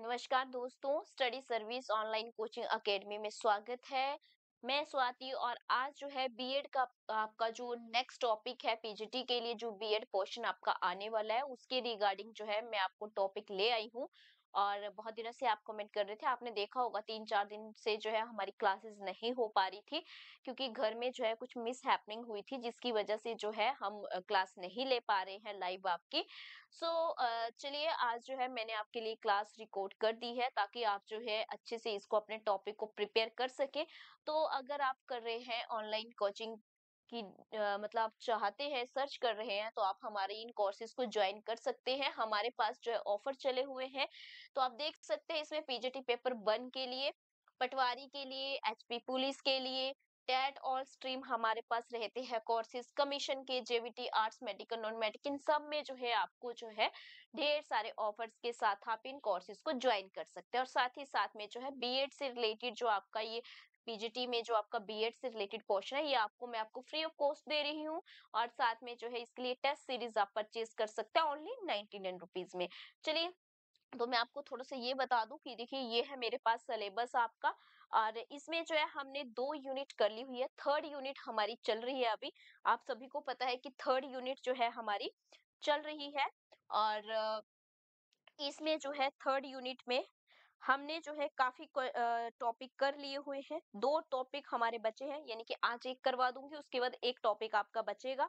नमस्कार दोस्तों study service online coaching academy में स्वागत है मैं स्वाति और आज जो है बीएड का आपका जो नेक्स्ट टॉपिक है पीजीटी के लिए जो बीएड पोर्शन आपका आने वाला है उसके रिगार्डिंग जो है मैं आपको टॉपिक ले आई हूँ और बहुत दिनों से आप कमेंट कर रहे थे आपने देखा होगा तीन चार दिन से जो है हमारी क्लासेस नहीं हो पा रही थी क्योंकि घर में जो है कुछ मिस हैपनिंग हुई थी जिसकी वजह से जो है हम क्लास नहीं ले पा रहे हैं लाइव आपकी सो so, चलिए आज जो है मैंने आपके लिए क्लास रिकॉर्ड कर दी है ताकि आप जो है अच्छे से इसको अपने टॉपिक को प्रिपेयर कर सके तो अगर आप कर रहे हैं ऑनलाइन कोचिंग कि मतलब आप चाहते हैं सर्च कर रहे हैं तो आप हमारे इन कोर्सेज को ज्वाइन कर सकते हैं हमारे पास जो है ऑफर चले हुए हैं तो आप देख सकते हैं इसमें पीजीटी पेपर वन के लिए पटवारी के लिए एचपी पुलिस के लिए टेट और स्ट्रीम हमारे पास रहते हैं कोर्सेज कमीशन के JBT arts medical non medical इन सब में जो है आपको जो है ढेर सारे ऑफर्स के साथ आप इन कोर्सेज को ज्वाइन कर सकते हैं और साथ ही साथ में जो है बीएड से रिलेटेड जो आपका ये पीजीटी में जो आपका बीएड से रिलेटेड क्वेश्चन है ये आपको मैं आपको फ्री ऑफ कॉस्ट दे रही हूँ और साथ में जो है इसके लिए टेस्ट सीरीज आप परचेज कर सकते हैं ओनली नाइनटी नाइन रुपीज में चलिए तो मैं आपको थोड़ा सा ये बता दूं कि देखिए ये है मेरे पास सिलेबस आपका और इसमें जो है हमने दो यूनिट कर ली हुई है थर्ड यूनिट हमारी चल रही है अभी आप सभी को पता है कि थर्ड यूनिट जो है हमारी चल रही है और इसमें जो है थर्ड यूनिट में हमने जो है काफी टॉपिक कर लिए हुए हैं दो टॉपिक हमारे बचे हैं यानी कि आज एक करवा दूंगी उसके बाद एक टॉपिक आपका बचेगा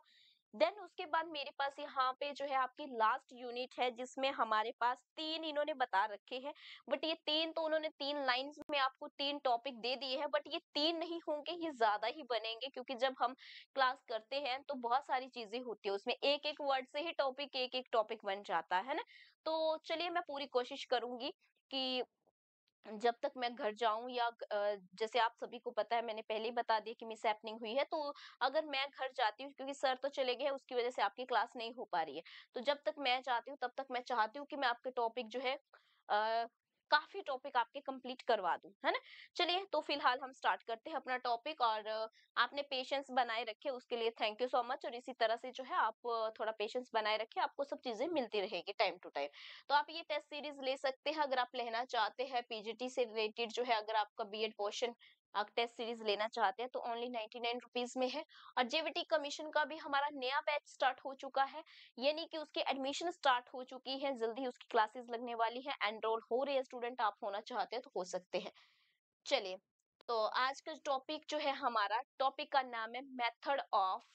देन उसके बाद मेरे पास यहाँ पे जो है आपकी लास्ट यूनिट है जिसमें हमारे पास तीन इन्होंने बता रखे हैं बट ये तीन तो उन्होंने तीन लाइंस में आपको तीन टॉपिक दे दिए हैं बट ये तीन नहीं होंगे ये ज्यादा ही बनेंगे क्योंकि जब हम क्लास करते हैं तो बहुत सारी चीजें होती है उसमें एक एक वर्ड से ही टॉपिक एक एक टॉपिक बन जाता है ना तो चलिए मैं पूरी कोशिश करूंगी कि जब तक मैं घर जाऊं या जैसे आप सभी को पता है मैंने पहले ही बता दिया कि मिस हैपनिंग हुई है तो अगर मैं घर जाती हूँ क्योंकि सर तो चले गए उसकी वजह से आपकी क्लास नहीं हो पा रही है तो जब तक मैं जाती हूँ तब तक मैं चाहती हूँ कि मैं आपके टॉपिक जो है काफी टॉपिक आपके कंप्लीट करवा दूं है ना चलिए तो फिलहाल हम स्टार्ट करते हैं अपना टॉपिक और आपने पेशेंस बनाए रखे उसके लिए थैंक यू सो मच और इसी तरह से जो है आप थोड़ा पेशेंस बनाए रखे आपको सब चीजें मिलती रहेगी टाइम टू टाइम तो आप ये टेस्ट सीरीज ले सकते हैं अगर आप लेना चाहते हैं पीजीटी से रिलेटेड जो है अगर आपका बी क्वेश्चन टेस्ट सीरीज लेना चाहते हैं तो ओनली नाइनटी नाइन रुपीज में है और जेवीटी कमीशन का भी हमारा नया बैच स्टार्ट हो चुका है यानी कि उसकी एडमिशन स्टार्ट हो चुकी है जल्दी उसकी क्लासेस लगने वाली है एनरोल हो रहे स्टूडेंट आप होना चाहते हैं तो हो सकते हैं चलिए तो आज का टॉपिक जो है हमारा टॉपिक का नाम है मेथड ऑफ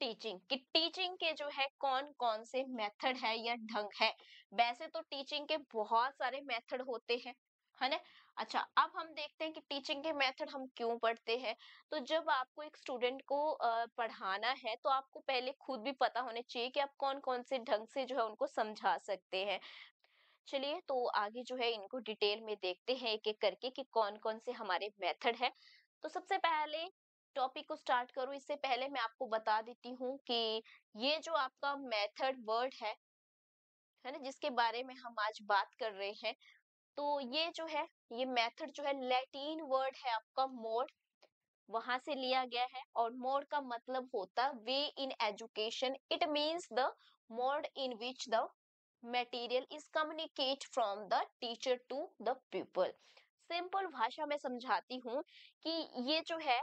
टीचिंग कि टीचिंग के जो है कौन कौन से मेथड है या ढंग है वैसे तो टीचिंग के बहुत सारे मेथड होते हैं है ना अच्छा अब हम देखते हैं कि टीचिंग के मेथड हम क्यों पढ़ते हैं तो जब आपको एक स्टूडेंट को पढ़ाना है तो आपको पहले खुद भी पता होने चाहिए कि आप कौन कौन से ढंग से जो है उनको समझा सकते हैं चलिए तो आगे जो है इनको डिटेल में देखते हैं एक एक करके कि कौन कौन से हमारे मेथड है तो सबसे पहले टॉपिक को स्टार्ट करूं इससे पहले मैं आपको बता देती हूँ कि ये जो आपका मेथड वर्ड है है ना जिसके बारे में हम आज बात कर रहे हैं तो ये जो है ये मेथड जो है लैटिन वर्ड है आपका मोड वहां से लिया गया है और मोड का मतलब होता way in education it means the mode in which the material is communicate from the teacher to the people simple भाषा में समझाती हूँ कि ये जो है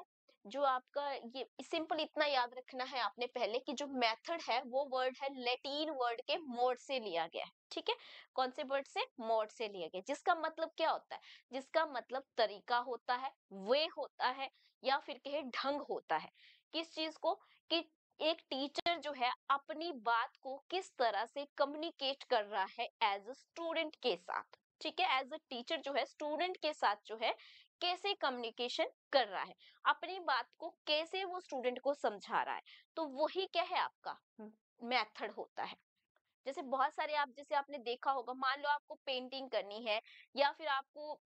जो आपका ये सिंपल इतना याद रखना है आपने पहले कि जो मेथड है वो वर्ड है लेटिन वर्ड के मोड से लिया गया है ठीक है कौन से वर्ड से मोड से लिया गया जिसका मतलब क्या होता है जिसका मतलब तरीका होता है वे होता है या फिर कहे ढंग होता है किस चीज को कि एक टीचर जो है अपनी बात को किस तरह से कम्युनिकेट कर रहा है एज अ स्टूडेंट के साथ ठीक है एज अ टीचर जो है स्टूडेंट के साथ जो है कैसे कम्युनिकेशन कर रहा है अपनी बात को कैसे वो स्टूडेंट को समझा रहा है तो वही क्या है आपका मेथड होता है जैसे बहुत सारे आप जैसे आपने देखा होगा मान लो आपको पेंटिंग करनी है या फिर आपको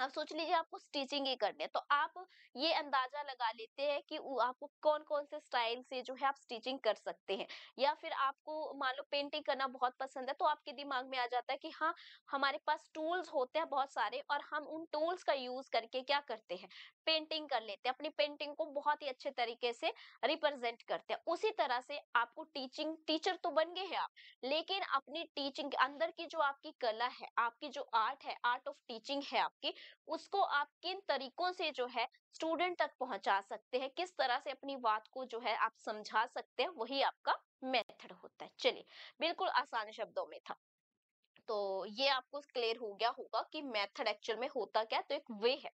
आप सोच लीजिए आपको स्टिचिंग ही करनी है तो आप ये अंदाजा लगा लेते हैं कि आपको कौन कौन से स्टाइल से जो है आप स्टिचिंग कर सकते हैं या फिर आपको मान लो पेंटिंग करना बहुत पसंद है तो आपके दिमाग में आ जाता है कि हाँ हमारे पास टूल्स होते हैं बहुत सारे और हम उन टूल्स का यूज करके क्या करते हैं पेंटिंग कर लेते हैं अपनी पेंटिंग को बहुत ही अच्छे तरीके से रिप्रेजेंट करते हैं उसी तरह से आपको टीचिंग टीचर तो बन गए हैं आप लेकिन अपनी टीचिंग अंदर की जो आपकी कला है आपकी जो आर्ट है आर्ट ऑफ टीचिंग है आपकी उसको आप किन तरीकों से जो है स्टूडेंट तक पहुंचा सकते हैं किस तरह से अपनी बात को जो है आप समझा सकते हैं वही आपका मेथड होता है चलिए बिल्कुल आसान शब्दों में था तो ये आपको क्लियर हो गया होगा कि मेथड एक्चुअल में होता क्या तो एक वे है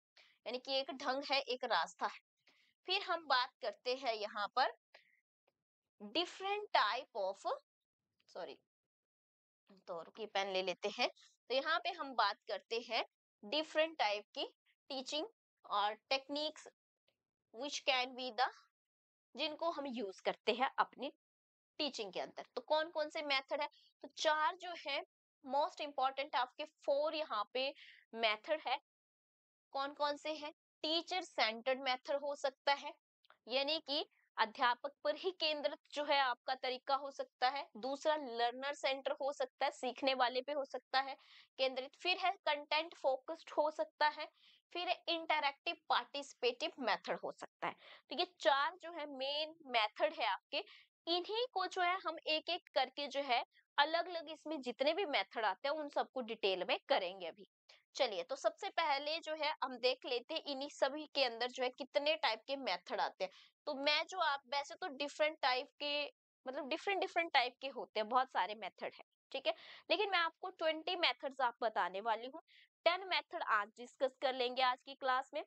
यानी कि एक ढंग है एक रास्ता है फिर हम बात करते हैं यहाँ पर डिफरेंट टाइप ऑफ सॉरी तो रुकी पेन ले लेते हैं तो यहाँ पे हम बात करते हैं different type ki teaching और techniques which can be the जिनको हम use करते हैं अपनी टीचिंग के अंदर तो कौन कौन से method है तो चार जो है मोस्ट इंपॉर्टेंट आपके फोर यहाँ पे मेथड है कौन कौन से हैं टीचर सेंटर्ड मेथड हो सकता है यानी कि अध्यापक पर ही केंद्रित जो है आपका तरीका हो सकता है दूसरा लर्नर सेंटर हो सकता है सीखने वाले पे हो सकता है केंद्रित फिर है कंटेंट फोकस्ड हो सकता है फिर इंटरैक्टिव पार्टिसिपेटिव मेथड हो सकता है तो ये चार जो है मेन मेथड है आपके इन्हीं को जो है हम एक एक करके जो है अलग अलग इसमें जितने भी मेथड आते हैं उन सबको डिटेल में करेंगे अभी चलिए तो सबसे पहले जो है हम देख लेते हैं इन्हीं सभी के अंदर जो है कितने टाइप के मेथड आते हैं तो मैं जो आप वैसे तो डिफरेंट टाइप के मतलब डिफरेंट डिफरेंट टाइप के होते हैं बहुत सारे मेथड है ठीक है लेकिन मैं आपको ट्वेंटी मेथड्स आप बताने वाली हूँ टेन मेथड आज डिस्कस कर लेंगे आज की क्लास में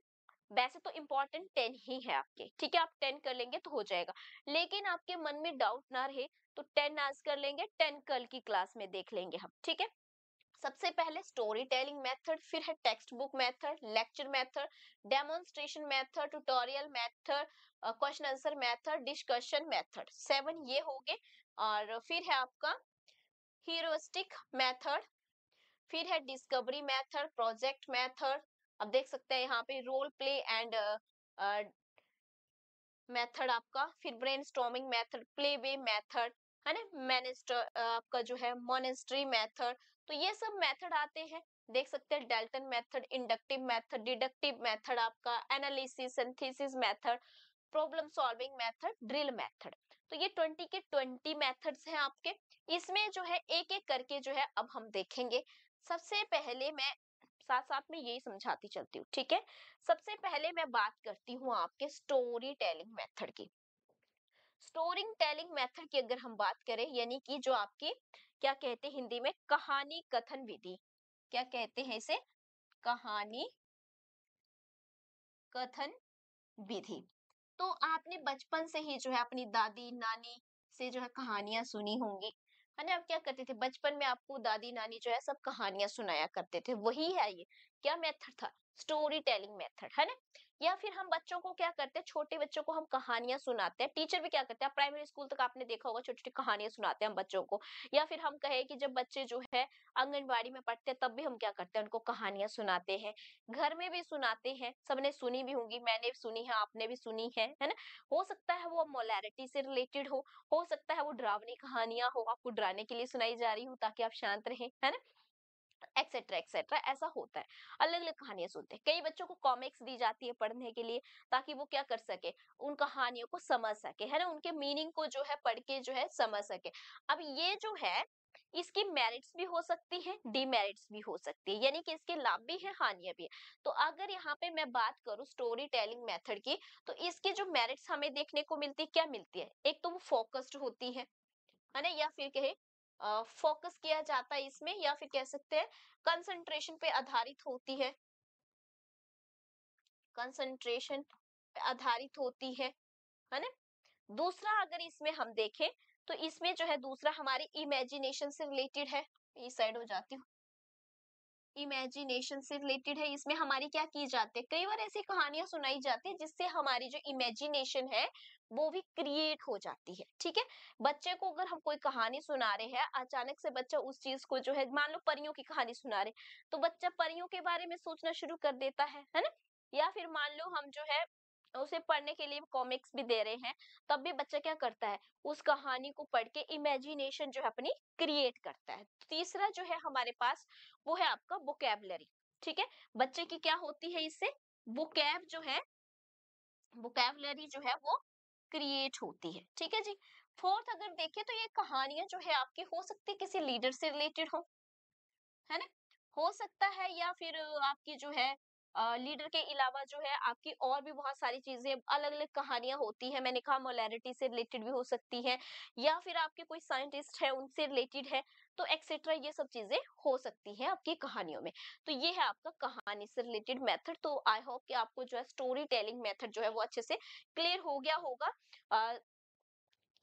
वैसे तो इम्पोर्टेंट टेन ही है आपके ठीक है आप टेन कर लेंगे तो हो जाएगा लेकिन आपके मन में डाउट ना रहे तो टेन आज कर लेंगे टेन कल की क्लास में देख लेंगे हम ठीक है सबसे पहले स्टोरी टेलिंग मैथड फिर है textbook method lecture method demonstration method tutorial method question answer method discussion method seven ये हो गए और फिर है आपका हीरोस्टिक मैथड फिर है डिस्कवरी मैथड प्रोजेक्ट मैथड अब देख सकते हैं यहाँ पे रोल प्ले एंड मेथड आपका फिर brainstorming method play way method है ना मैनेस्टर आपका जो है मोनेस्ट्री मेथड तो ये सब मेथड आते हैं देख सकते हैं Dalton method inductive method deductive method आपका analysis synthesis method problem solving method drill method तो ये ट्वेंटी के ट्वेंटी मेथड्स हैं आपके इसमें जो है एक एक करके जो है अब हम देखेंगे सबसे पहले मैं साथ साथ में यही समझाती चलती हूँ ठीक है सबसे पहले मैं बात करती हूँ आपके स्टोरी टेलिंग मेथड की स्टोरिंग टेलिंग मेथड की अगर हम बात करें यानी कि जो आपकी क्या कहते हैं हिंदी में कहानी कथन विधि क्या कहते हैं इसे कहानी कथन विधि तो आपने बचपन से ही जो है अपनी दादी नानी से जो है कहानियां सुनी होंगी है ना आप क्या करते थे बचपन में आपको दादी नानी जो है सब कहानियां सुनाया करते थे वही है ये क्या मेथड था स्टोरी टेलिंग मेथड है ना या फिर हम बच्चों को क्या करते हैं छोटे बच्चों को हम कहानियां सुनाते हैं टीचर भी क्या करते हैं प्राइमरी स्कूल तक आपने देखा होगा छोटी छोटी कहानियां सुनाते हैं हम बच्चों को या फिर हम कहे कि जब बच्चे जो है आंगनबाड़ी में पढ़ते हैं तब भी हम क्या करते हैं उनको कहानियां सुनाते हैं घर में भी सुनाते हैं सबने सुनी भी होंगी मैंने भी सुनी है आपने भी सुनी है है ना हो सकता है वो मोलैरिटी से रिलेटेड हो हो सकता है वो डरावनी कहानियां हो आपको डराने के लिए सुनाई जा रही हो ताकि आप शांत रहे है ना एक्सेट्रा एक्सेट्रा ऐसा होता है अलग अलग कहानियां सुनते हैं कई बच्चों को कॉमिक्स दी जाती है पढ़ने के लिए ताकि वो क्या कर सके उन कहानियों को समझ सके है ना उनके मीनिंग को जो है पढ़ के जो है समझ सके अब ये जो है इसकी मेरिट्स भी हो सकती है डिमेरिट्स भी हो सकती है यानी कि इसके लाभ भी है हानियां भी है तो अगर यहाँ पे मैं बात करूँ स्टोरी टेलिंग मेथड की तो इसके जो मेरिट्स हमें देखने को मिलती है क्या मिलती है एक तो वो फोकस्ड होती है है ना या फिर कहे फोकस किया जाता है इसमें या फिर कह सकते हैं कंसंट्रेशन पे आधारित होती है कंसंट्रेशन पे आधारित होती है है ना दूसरा अगर इसमें हम देखें तो इसमें जो है दूसरा हमारी इमेजिनेशन से रिलेटेड है इस साइड हो जाती हूँ इमेजिनेशन से रिलेटेड है इसमें हमारी क्या की जाती है कई बार ऐसी कहानियां सुनाई जाती है जिससे हमारी जो इमेजिनेशन है वो भी क्रिएट हो जाती है ठीक है बच्चे को अगर हम कोई कहानी सुना रहे हैं अचानक से बच्चा उस चीज को जो है मान लो परियों की कहानी सुना रहे तो बच्चा परियों के बारे में सोचना शुरू कर देता है है ना या फिर मान लो हम जो है उसे पढ़ने के लिए कॉमिक्स भी दे रहे हैं तब भी बच्चा क्या करता है उस कहानी को पढ़ के इमेजिनेशन जो है अपनी क्रिएट करता है तीसरा जो है हमारे पास वो है आपका वोकेबलरी ठीक है बच्चे की क्या होती है इससे वोकेब जो है वोकेबलरी जो है वो क्रिएट होती है ठीक है जी फोर्थ अगर देखें तो ये कहानियां जो है आपकी हो सकती है किसी लीडर से रिलेटेड हो है ना हो सकता है या फिर आपकी जो है लीडर के अलावा जो है आपकी और भी बहुत सारी चीजें अलग अलग कहानियां होती है मैंने कहा मोलैरिटी से रिलेटेड भी हो सकती है या फिर आपके कोई साइंटिस्ट है उनसे रिलेटेड है तो एक्सेट्रा ये सब चीजें हो सकती हैं आपकी कहानियों में तो ये है आपका कहानी से रिलेटेड मेथड तो आई होप कि आपको जो है स्टोरी टेलिंग मेथड जो है वो अच्छे से क्लियर हो गया होगा आ,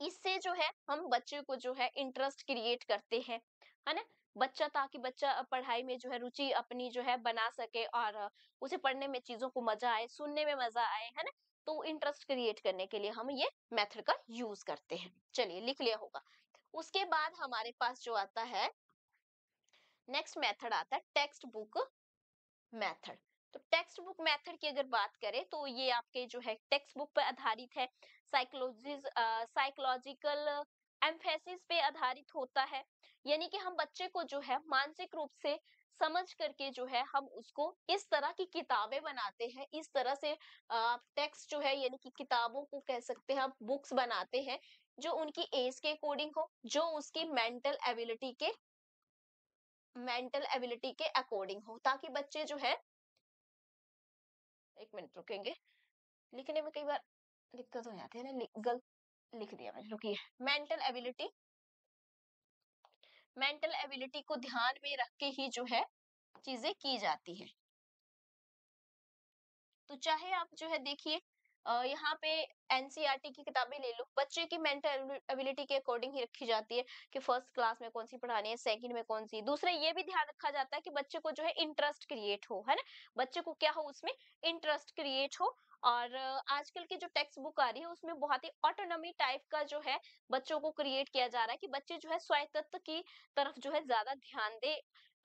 इससे जो है हम बच्चे को जो है इंटरेस्ट क्रिएट करते हैं है ना बच्चा ताकि बच्चा पढ़ाई में जो है रुचि अपनी जो है बना सके और उसे पढ़ने में चीजों को मजा आए सुनने में मजा आए है ना तो इंटरेस्ट क्रिएट करने के लिए हम ये मेथड का यूज करते हैं चलिए लिख लिया होगा उसके बाद हमारे पास जो आता है नेक्स्ट मेथड आता है टेक्स्ट बुक मेथड तो टेक्स्ट बुक मेथड की अगर बात करें तो ये आपके जो है टेक्स्ट बुक पर आधारित है साइकोलॉजी साइकोलॉजिकल एम्फेसिस पे आधारित होता है यानी कि हम बच्चे को जो है मानसिक रूप से समझ करके जो है हम उसको इस तरह की किताबें बनाते हैं इस तरह से टेक्स्ट जो है यानी कि किताबों को कह सकते हैं हम बुक्स बनाते हैं जो उनकी एज के अकॉर्डिंग हो जो उसकी मेंटल एबिलिटी के मेंटल एबिलिटी के अकॉर्डिंग हो ताकि बच्चे जो है एक मिनट रुकेंगे लिखने में कई बार दिक्कत हो जाती है ना गलत लिख दिया मैंने रुकी मेंटल एबिलिटी मेंटल एबिलिटी को ध्यान में रख के ही जो है चीजें की जाती है तो चाहे आप जो है देखिए यहाँ पे एनसीईआरटी e की किताबें ले लो बच्चे की मेंटल एबिलिटी के अकॉर्डिंग ही रखी जाती है कि फर्स्ट क्लास में कौन सी पढ़ानी है सेकंड में कौन सी दूसरा ये भी ध्यान रखा जाता है कि बच्चे को जो है इंटरेस्ट क्रिएट हो है ना बच्चे को क्या हो उसमें इंटरेस्ट क्रिएट हो और आजकल की जो टेक्स्ट बुक आ रही है उसमें बहुत ही ऑटोनॉमी टाइप का जो है बच्चों को क्रिएट किया जा रहा है कि बच्चे जो है स्वायत्त की तरफ जो है ज्यादा ध्यान दे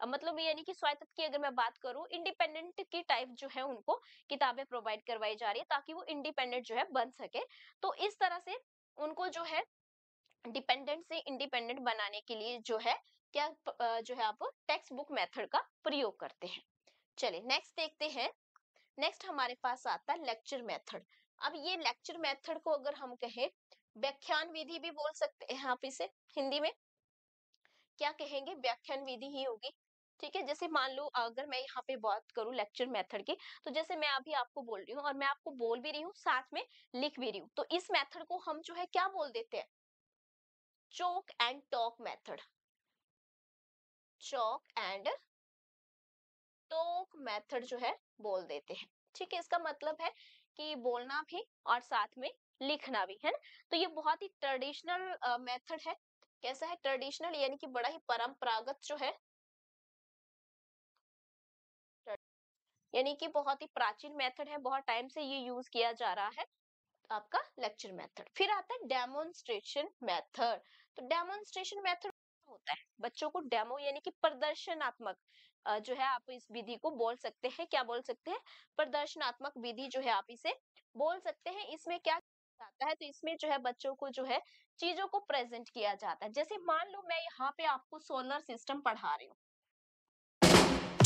मतलब यानी कि स्वायत्त की अगर मैं बात करूँ इंडिपेंडेंट की टाइप जो है उनको किताबें प्रोवाइड करवाई जा रही है ताकि वो इंडिपेंडेंट जो है बन सके तो इस तरह से उनको जो है डिपेंडेंट से इंडिपेंडेंट बनाने के लिए जो है क्या जो है आप टेक्स्ट बुक मेथड का प्रयोग करते हैं चलिए नेक्स्ट देखते हैं नेक्स्ट हमारे पास आता है लेक्चर मेथड अब ये लेक्चर मेथड को अगर हम कहें व्याख्यान विधि भी बोल सकते हैं आप इसे हिंदी में क्या कहेंगे व्याख्यान विधि ही होगी ठीक है जैसे मान लो अगर मैं यहाँ पे बात करूँ लेक्चर मेथड की तो जैसे मैं अभी आपको बोल रही हूँ और मैं आपको बोल भी रही हूँ साथ में लिख भी रही हूँ तो इस मेथड को हम जो है क्या बोल देते हैं chalk and talk method chalk and talk method जो है बोल देते हैं ठीक है इसका मतलब है कि बोलना भी और साथ में लिखना भी है ना तो ये बहुत ही ट्रेडिशनल मेथड है कैसा है ट्रेडिशनल यानी कि बड़ा ही परंपरागत जो है यानी कि बहुत ही प्राचीन मेथड है बहुत टाइम से ये यूज किया जा रहा है आपका लेक्चर मेथड फिर आता है डेमोन्स्ट्रेशन मेथड तो डेमोन्स्ट्रेशन मेथड होता है बच्चों को डेमो यानी कि प्रदर्शनात्मक जो है आप इस विधि को बोल सकते हैं क्या बोल सकते हैं प्रदर्शनात्मक विधि जो है आप इसे बोल सकते हैं इसमें क्या जाता है तो इसमें जो है बच्चों को जो है चीजों को प्रेजेंट किया जाता है जैसे मान लो मैं यहाँ पे आपको सोलर सिस्टम पढ़ा रही हूँ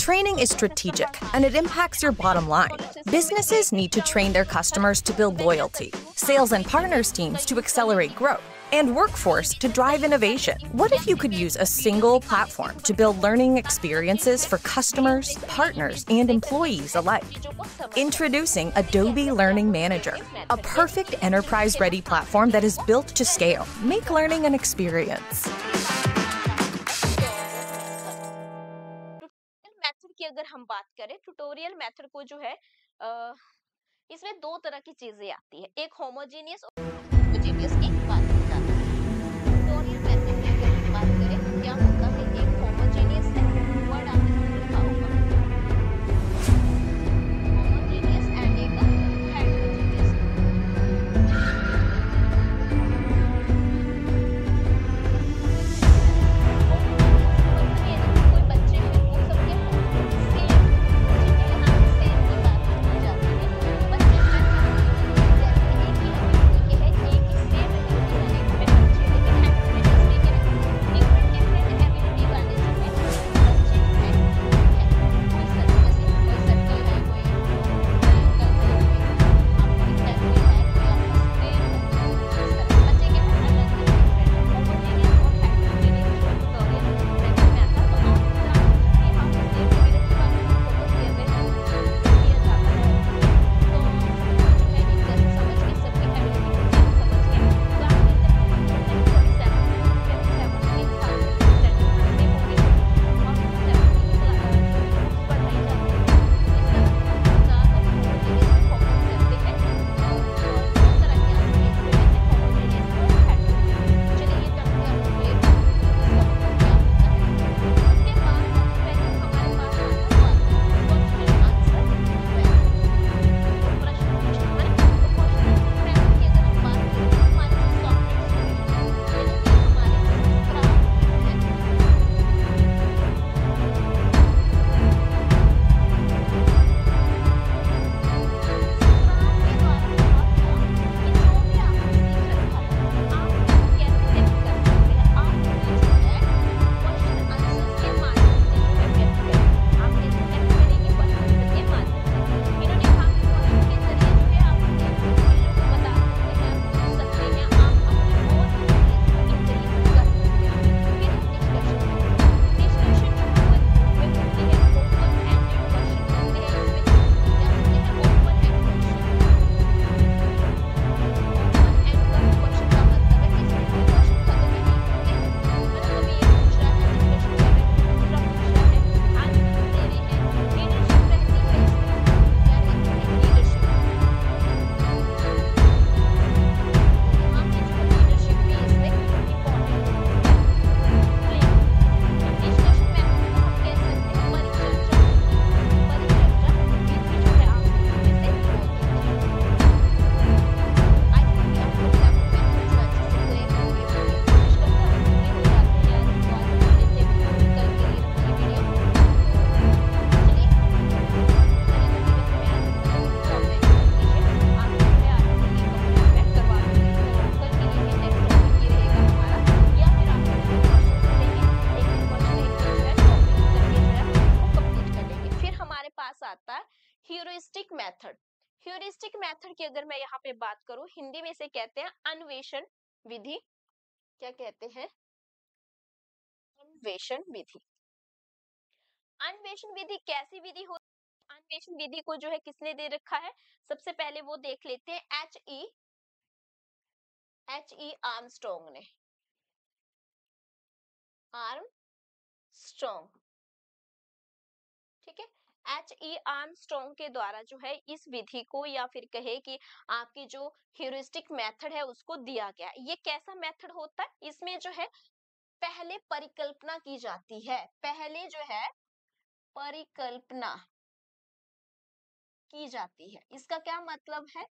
Training is strategic and it impacts your bottom line. Businesses need to train their customers to build loyalty, sales and partners teams to accelerate growth, and workforce to drive innovation. What if you could use a single platform to build learning experiences for customers, partners, and employees alike? Introducing Adobe Learning Manager, a perfect enterprise ready platform that is built to scale. Make learning an experience. अगर हम बात करें tutorial method को जो है इसमें दो तरह की चीजें आती है एक होमोजीनियस और होमोजीनियस की बात अगर मैं यहाँ पे बात करूं हिंदी में से कहते हैं अन्वेषण विधि क्या कहते हैं अन्वेषण विधि अन्वेषण विधि कैसी विधि हो अन्वेषण विधि को जो है किसने दे रखा है सबसे पहले वो देख लेते हैं H E H E Armstrong ने Armstrong H E Armstrong के द्वारा जो है इस विधि को या फिर कहे कि आपकी जो ह्यूरिस्टिक मेथड है उसको दिया गया ये कैसा मेथड होता है इसमें जो है पहले परिकल्पना की जाती है पहले जो है परिकल्पना की जाती है इसका क्या मतलब है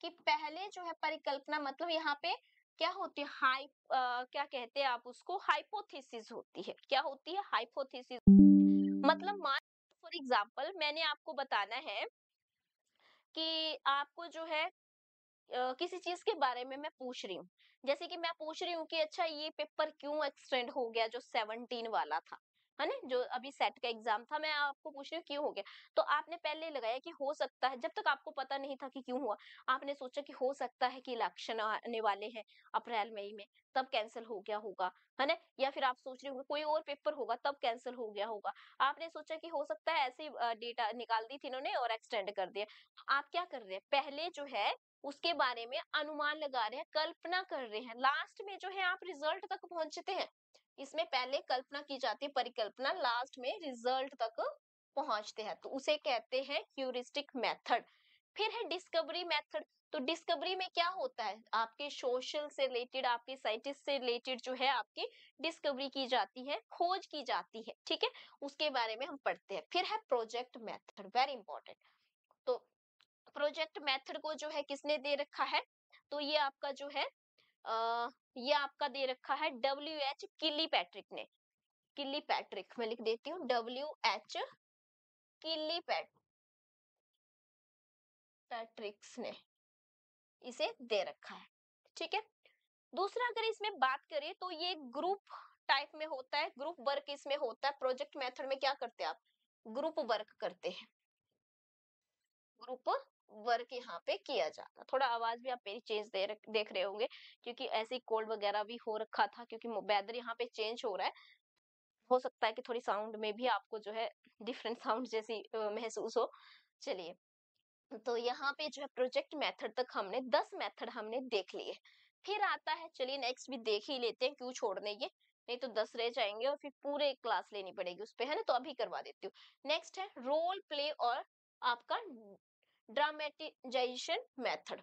कि पहले जो है परिकल्पना मतलब यहाँ पे क्या होती है हाई आ, क्या कहते हैं आप उसको हाइपोथेसिस होती है क्या होती है हाइपोथेसिस मतलब मान एग्जाम्पल मैंने आपको बताना है कि आपको जो है किसी चीज के बारे में मैं पूछ रही हूँ जैसे कि मैं पूछ रही हूँ कि अच्छा ये पेपर क्यों एक्सटेंड हो गया जो सेवनटीन वाला था है ना जो अभी सेट का एग्जाम था मैं आपको पूछ रही हूँ क्यों हो गया तो आपने पहले लगाया कि हो सकता है जब तक आपको पता नहीं था कि क्यों हुआ आपने सोचा कि हो सकता है कि इलेक्शन आने वाले हैं अप्रैल मई में तब कैंसिल हो गया होगा है ना या फिर आप सोच रहे होंगे कोई और पेपर होगा तब कैंसिल हो गया होगा आपने सोचा कि हो सकता है ऐसी डेटा निकाल दी थी इन्होंने और एक्सटेंड कर दिया तो आप क्या कर रहे हैं पहले जो है उसके बारे में अनुमान लगा रहे हैं कल्पना कर रहे हैं लास्ट में जो है आप रिजल्ट तक पहुंचते हैं इसमें पहले कल्पना की जाती है परिकल्पना लास्ट में रिजल्ट तक पहुंचते हैं तो उसे कहते हैं ह्यूरिस्टिक मेथड फिर है डिस्कवरी मेथड तो डिस्कवरी में क्या होता है आपके सोशल से रिलेटेड आपके साइंटिस्ट से रिलेटेड जो है आपकी डिस्कवरी की जाती है खोज की जाती है ठीक है उसके बारे में हम पढ़ते हैं फिर है प्रोजेक्ट मेथड वेरी इंपॉर्टेंट तो प्रोजेक्ट मेथड को जो है किसने दे रखा है तो ये आपका जो है आ, ये आपका दे रखा है डब्ल्यू एच किली पैट्रिक ने किली पैट्रिक मैं लिख देती हूँ डब्ल्यू एच किली पैट्रिक्स ने इसे दे रखा है ठीक है दूसरा अगर इसमें बात करें तो ये ग्रुप टाइप में होता है ग्रुप वर्क इसमें होता है प्रोजेक्ट मेथड में क्या करते हैं आप ग्रुप वर्क करते हैं ग्रुप वर्क यहाँ पे किया जा रहा थोड़ा आवाज भी आप मेरी चेंज दे रख, देख रहे होंगे क्योंकि ऐसे कोल्ड वगैरह भी हो रखा था क्योंकि वेदर यहाँ पे चेंज हो रहा है हो सकता है कि थोड़ी साउंड में भी आपको जो है डिफरेंट साउंड जैसी महसूस हो चलिए तो यहाँ पे जो है प्रोजेक्ट मेथड तक हमने दस मेथड हमने देख लिए फिर आता है चलिए नेक्स्ट भी देख ही लेते हैं क्यों छोड़ने ये नहीं तो दस रह जाएंगे और फिर पूरे क्लास लेनी पड़ेगी उस पर है ना तो अभी करवा देती हूँ नेक्स्ट है रोल प्ले और आपका ड्रामेटिजेशन मेथड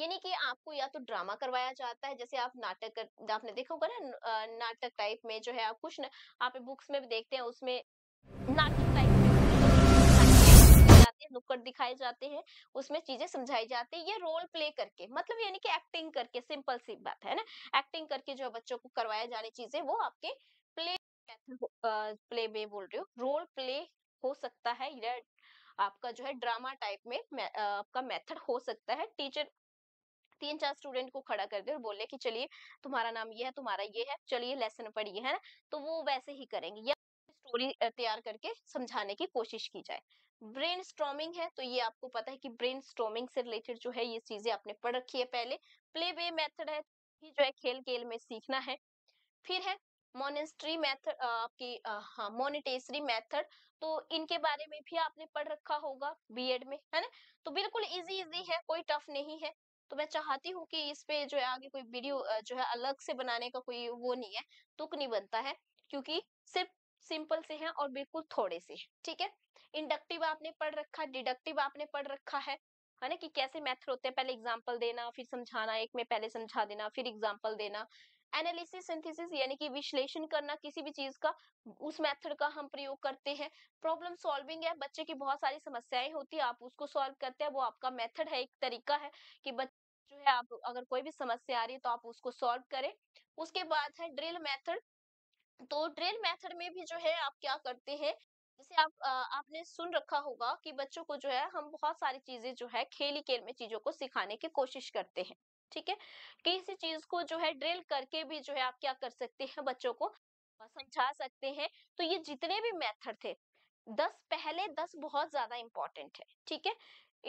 यानी कि आपको या तो ड्रामा करवाया जाता है जैसे आप नाटक कर आपने देखा होगा ना नाटक टाइप में जो है आप कुछ न, आप बुक्स में भी देखते हैं उसमें नाटक टाइप तो नुक्कड़ दिखाए जाते हैं उसमें चीजें समझाई जाती है ये रोल प्ले करके मतलब यानी कि एक्टिंग करके सिंपल सी बात है ना एक्टिंग करके जो बच्चों को करवाया जाने चीजें वो आपके प्ले प्ले में बोल रही हो रोल प्ले हो सकता है या आपका जो है ड्रामा टाइप में आपका मेथड हो सकता है टीचर तीन चार स्टूडेंट को खड़ा कर दे और बोले कि चलिए तुम्हारा नाम ये है तुम्हारा ये है चलिए लेसन पढ़िए है ना तो वो वैसे ही करेंगे या स्टोरी तैयार करके समझाने की कोशिश की जाए ब्रेन स्ट्रॉमिंग है तो ये आपको पता है कि ब्रेन स्ट्रॉमिंग से रिलेटेड जो है ये चीजें आपने पढ़ रखी है पहले प्ले वे मेथड है ही जो है खेल खेल में सीखना है फिर है मोनिस्ट्री मेथड आपकी हाँ मोनिटेसरी मेथड तो इनके बारे में भी आपने पढ़ रखा होगा बीएड में है ना तो बिल्कुल इजी इजी है कोई टफ नहीं है तो मैं चाहती हूँ कि इस पे जो है आगे कोई वीडियो जो है अलग से बनाने का कोई वो नहीं है तुक नहीं बनता है क्योंकि सिर्फ सिंपल से है और बिल्कुल थोड़े से ठीक है इंडक्टिव आपने पढ़ रखा है डिडक्टिव आपने पढ़ रखा है है ना कि कैसे मेथड होते हैं पहले एग्जांपल देना फिर समझाना एक में पहले समझा देना फिर एग्जांपल देना एनालिसिस सिंथेसिस यानी कि विश्लेषण करना किसी भी चीज का उस मेथड का हम प्रयोग करते हैं प्रॉब्लम सॉल्विंग है बच्चे की बहुत सारी समस्याएं होती है आप उसको सॉल्व करते हैं वो आपका मेथड है एक तरीका है कि बच्चे जो है आप अगर कोई भी समस्या आ रही है तो आप उसको सॉल्व करें उसके बाद है ड्रिल मेथड तो ड्रिल मेथड में भी जो है आप क्या करते हैं जैसे आप आ, आपने सुन रखा होगा कि बच्चों को जो है हम बहुत सारी चीजें जो है खेली खेल में चीजों को सिखाने की कोशिश करते हैं ठीक है किसी चीज को जो है ड्रिल करके भी जो है आप क्या कर सकते हैं बच्चों को समझा सकते हैं तो ये जितने भी मेथड थे दस पहले दस बहुत ज्यादा इंपॉर्टेंट है ठीक है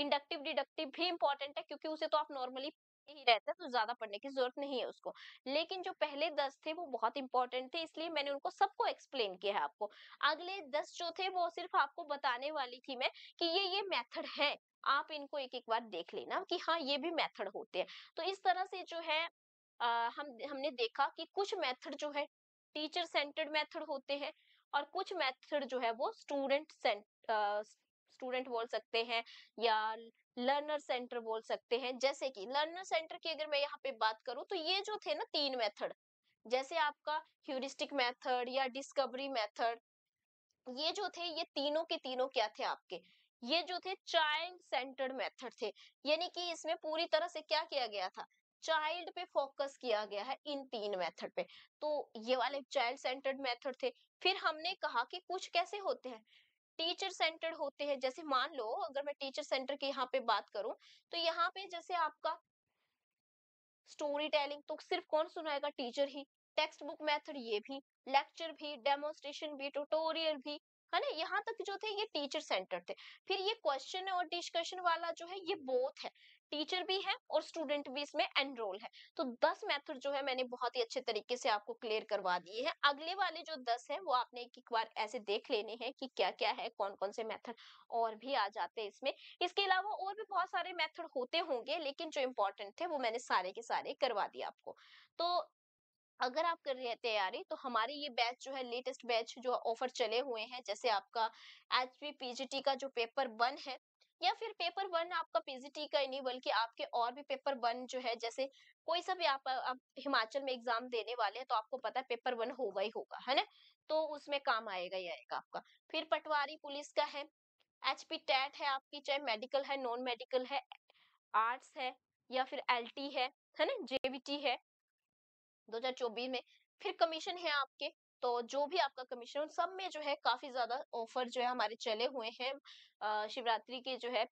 इंडक्टिव डिडक्टिव भी इंपॉर्टेंट है क्योंकि उसे तो आप नॉर्मली ही रहता है तो ज्यादा पढ़ने की जरूरत नहीं है उसको लेकिन जो पहले दस थे वो बहुत इंपॉर्टेंट थे इसलिए मैंने उनको सबको एक्सप्लेन किया है आपको अगले दस जो थे वो सिर्फ आपको बताने वाली थी मैं कि ये ये मेथड है आप इनको एक एक बार देख लेना कि हाँ ये भी मेथड होते हैं तो इस तरह से जो है आ, हम हमने देखा कि कुछ मेथड जो है टीचर सेंटर्ड मेथड होते हैं और कुछ मेथड जो है वो स्टूडेंट स्टूडेंट बोल सकते हैं या लर्नर सेंटर बोल सकते हैं जैसे कि लर्नर सेंटर की अगर मैं यहाँ पे बात करूँ तो ये जो थे ना तीन मेथड जैसे आपका ह्यूरिस्टिक मेथड या डिस्कवरी मेथड ये जो थे ये तीनों के तीनों क्या थे आपके ये जो थे चाइल्ड सेंटर्ड मेथड थे यानी कि इसमें पूरी तरह से क्या किया गया था चाइल्ड पे फोकस किया गया है इन तीन मेथड पे तो ये वाले चाइल्ड सेंटर्ड मेथड थे फिर हमने कहा कि कुछ कैसे होते हैं टीचर सेंटर्ड होते हैं जैसे मान लो अगर मैं टीचर सेंटर के यहाँ पे बात करूं तो यहाँ पे जैसे आपका स्टोरी टेलिंग तो सिर्फ कौन सुनाएगा टीचर ही टेक्स्ट बुक मेथड ये भी लेक्चर भी डेमोन्स्ट्रेशन भी ट्यूटोरियल भी है ना यहाँ तक जो थे ये टीचर सेंटर थे फिर ये क्वेश्चन और डिस्कशन वाला जो है ये बोथ है टीचर भी है और स्टूडेंट भी इसमें एनरोल है तो दस मेथड जो है मैंने बहुत ही अच्छे तरीके से आपको क्लियर करवा दिए हैं अगले वाले जो दस है वो आपने एक बार ऐसे देख लेने हैं कि क्या क्या है कौन कौन से मेथड और भी आ जाते हैं इसमें इसके अलावा और भी बहुत सारे मेथड होते होंगे लेकिन जो इम्पोर्टेंट थे वो मैंने सारे के सारे करवा दिए आपको तो अगर आप कर रहे हैं तैयारी तो हमारे ये बैच जो है लेटेस्ट बैच जो ऑफर चले हुए हैं जैसे आपका एच पीजीटी का जो पेपर वन है या फिर पेपर वन आपका पीजीटी का ही नहीं बल्कि आपके और भी पेपर वन जो है जैसे कोई सा भी आप, आप हिमाचल में एग्जाम देने वाले हैं तो आपको पता है पेपर वन होगा ही होगा है ना तो उसमें काम आएगा ही आएगा आपका फिर पटवारी पुलिस का है एच पी टेट है आपकी चाहे मेडिकल है नॉन मेडिकल है आर्ट्स है या फिर एल है है ना जेबीटी है 2024 में फिर कमीशन है आपके तो जो भी आपका कमीशन सब में जो है काफी ज्यादा ऑफर जो है हमारे चले हुए हैं शिवरात्रि के जो है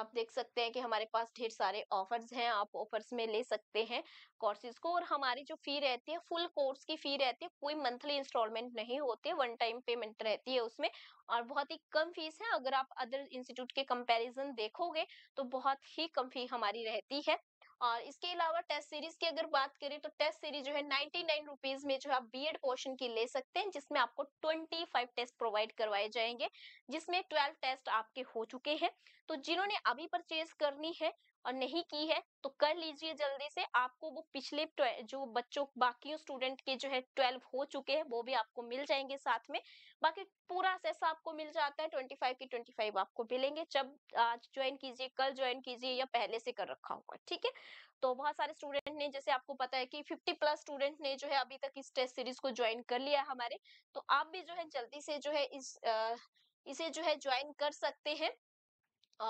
आप देख सकते हैं कि हमारे पास ढेर सारे ऑफर्स हैं आप ऑफर्स में ले सकते हैं कोर्सेज को और हमारी जो फी रहती है फुल कोर्स की फी रहती है कोई मंथली इंस्टॉलमेंट नहीं होती वन टाइम पेमेंट रहती है उसमें और बहुत ही कम फीस है अगर आप अदर इंस्टीट्यूट के कंपैरिजन देखोगे तो बहुत ही कम फी हमारी रहती है और इसके अलावा टेस्ट सीरीज की अगर बात करें तो टेस्ट सीरीज जो है नाइन्टी नाइन रुपीज में जो आप बी एड पोर्शन की ले सकते हैं जिसमें आपको ट्वेंटी फाइव टेस्ट प्रोवाइड करवाए जाएंगे जिसमें ट्वेल्व टेस्ट आपके हो चुके हैं तो जिन्होंने अभी परचेज करनी है और नहीं की है तो कर लीजिए जल्दी से आपको वो पिछले जो बच्चों बाकी स्टूडेंट के जो है ट्वेल्व हो चुके हैं वो भी आपको मिल जाएंगे साथ में बाकी पूरा सेस आपको मिल जाता है ट्वेंटी फाइव की ट्वेंटी फाइव आपको मिलेंगे जब आज ज्वाइन कीजिए कल ज्वाइन कीजिए या पहले से कर रखा होगा ठीक है तो बहुत सारे स्टूडेंट ने जैसे आपको पता है कि 50 प्लस स्टूडेंट ने जो है अभी तक इस टेस्ट सीरीज को ज्वाइन कर लिया है हमारे तो आप भी जो है जल्दी से जो है इस आ, इसे जो है ज्वाइन कर सकते हैं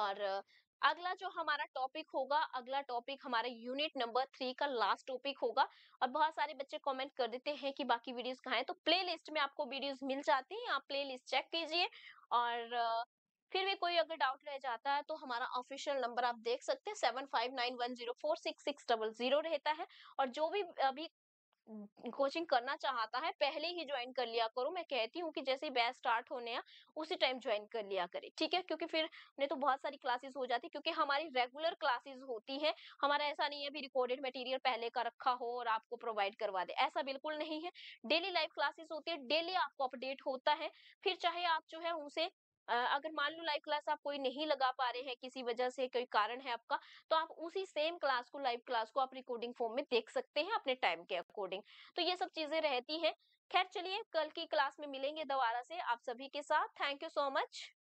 और अगला जो हमारा टॉपिक होगा अगला टॉपिक हमारा यूनिट नंबर थ्री का लास्ट टॉपिक होगा और बहुत सारे बच्चे कमेंट कर देते हैं कि बाकी वीडियोस कहाँ हैं तो प्लेलिस्ट में आपको वीडियोस मिल जाती हैं आप प्लेलिस्ट चेक कीजिए और फिर भी कोई अगर डाउट रह जाता है तो हमारा ऑफिशियल नंबर आप देख सकते हैं seven five nine one zero four six six double zero रहता है और जो भी अभी कोचिंग करना चाहता है पहले ही ज्वाइन कर लिया करो मैं कहती हूँ कि जैसे ही बैच स्टार्ट होने हैं उसी टाइम ज्वाइन कर लिया करे ठीक है क्योंकि फिर नहीं तो बहुत सारी क्लासेस हो जाती क्योंकि हमारी रेगुलर क्लासेस होती है हमारा ऐसा नहीं है भी रिकॉर्डेड मटेरियल पहले का रखा हो और आपको प्रोवाइड करवा दे ऐसा बिल्कुल नहीं है डेली लाइव क्लासेस होती है डेली आपको अपडेट होता है फिर चाहे आप जो है उनसे अगर मान लो लाइव क्लास आप कोई नहीं लगा पा रहे हैं किसी वजह से कोई कारण है आपका तो आप उसी सेम क्लास को लाइव क्लास को आप रिकॉर्डिंग फॉर्म में देख सकते हैं अपने टाइम के अकॉर्डिंग तो ये सब चीजें रहती है खैर चलिए कल की क्लास में मिलेंगे दोबारा से आप सभी के साथ थैंक यू सो मच